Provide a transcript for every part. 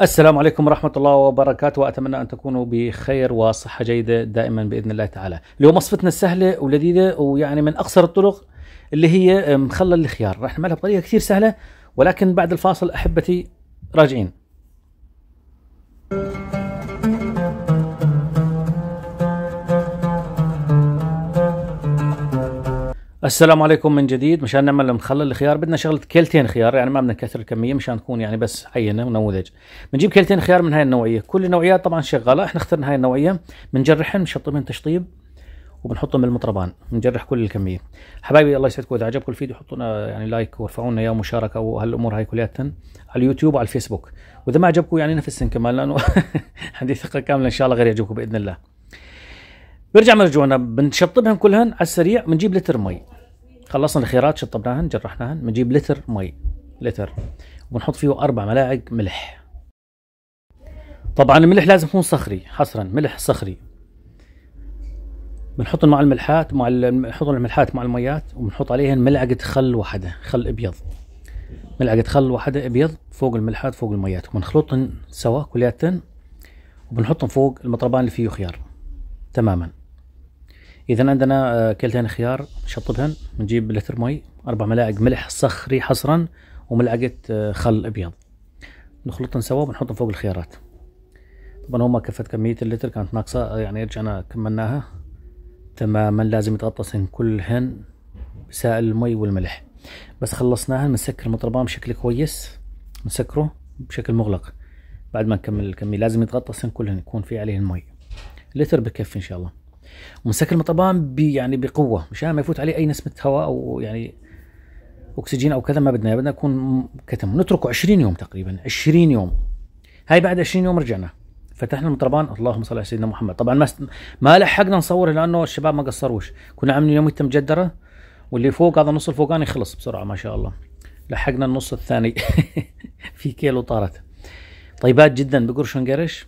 السلام عليكم ورحمة الله وبركاته وأتمنى أن تكونوا بخير وصحة جيدة دائما بإذن الله تعالى اليوم وصفتنا السهلة ولذيذة ويعني من أقصر الطرق اللي هي مخلل الخيار رح نعملها بطريقة كثير سهلة ولكن بعد الفاصل أحبتي راجعين السلام عليكم من جديد مشان نعمل مخلل الخيار بدنا شغله كيلتين خيار يعني ما بدنا نكثر الكميه مشان تكون يعني بس عينه ونموذج بنجيب كلتين خيار من هاي النوعيه كل النوعيات طبعا شغاله احنا اخترنا هاي النوعيه بنجرحهم بنشطبهم تشطيب وبنحطهم بالمطربان بنجرح كل الكميه حبايبي الله يسعدكم اذا عجبكم الفيديو حطوا لنا يعني لايك وارفعوا لنا اياه ومشاركه وهالامور هاي كلياتها على اليوتيوب وعلى الفيسبوك واذا ما عجبكم يعني نفسن كمان لانه عندي ثقه كامله ان شاء الله غير يعجبكم باذن الله برجع مرجوعنا بنشطبهم كلهن على السريع بنجيب لتر مي خلصنا الخيارات شطبناهن جرحناهن بنجيب لتر مي لتر وبنحط فيه اربع ملاعق ملح طبعا الملح لازم يكون صخري حصرا ملح صخري بنحط مع الملحات مع بنحط الملحات مع الميات وبنحط عليهن ملعقه خل واحده خل ابيض ملعقه خل واحده ابيض فوق الملحات فوق الميات وبنخلطهم سوا كلياتهم وبنحطهم فوق المطربان اللي فيه خيار تماما اذا عندنا آه، كلتين خيار نشطبهن نجيب لتر مي اربع ملاعق ملح صخري حصرا وملعقه آه، خل ابيض نخلطهم سوا ونحطهم فوق الخيارات طبعا هو ما كفت كميه اللتر كانت ناقصه يعني رجعنا كملناها تماما لازم يتغطسن كلهن بسائل المي والملح بس خلصناها بنسكر المطربان بشكل كويس نسكره بشكل مغلق بعد ما نكمل الكميه لازم يتغطسن كلهن يكون في عليه المي لتر بكفي ان شاء الله ومسك المطبان بي يعني بقوه مشان ما يفوت عليه اي نسمه هواء او يعني اكسجين او كذا ما بدنا بدنا نكون كتم نتركه 20 يوم تقريبا 20 يوم هاي بعد 20 يوم رجعنا فتحنا المطربان اللهم صل على سيدنا محمد طبعا ما ما لحقنا نصوره لانه الشباب ما قصروش كنا عاملين يوميته مجدره واللي فوق هذا النص الفوقاني خلص بسرعه ما شاء الله لحقنا النص الثاني في كيلو طارت طيبات جدا بقرش قرش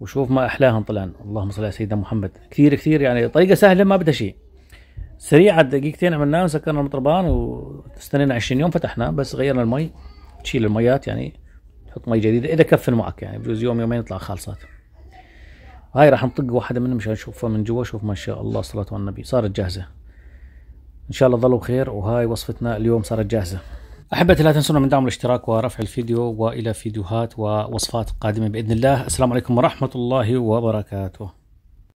وشوف ما احلاهم طلعن اللهم صل على سيدنا محمد كثير كثير يعني طريقه سهله ما بدها شيء سريعه دقيقتين عملناها وسكرنا المطربان واستنينا 20 يوم فتحنا بس غيرنا المي تشيل الميات يعني تحط مي جديده اذا كفن معك يعني بجوز يوم يومين يطلع خالصات هاي راح نطق واحده منهم مشان نشوفها من جوا شوف ما شاء الله الصلاه على النبي صارت جاهزه ان شاء الله ظلوا بخير وهاي وصفتنا اليوم صارت جاهزه احبتي لا تنسونا من دعم الاشتراك ورفع الفيديو والى فيديوهات ووصفات قادمه باذن الله السلام عليكم ورحمه الله وبركاته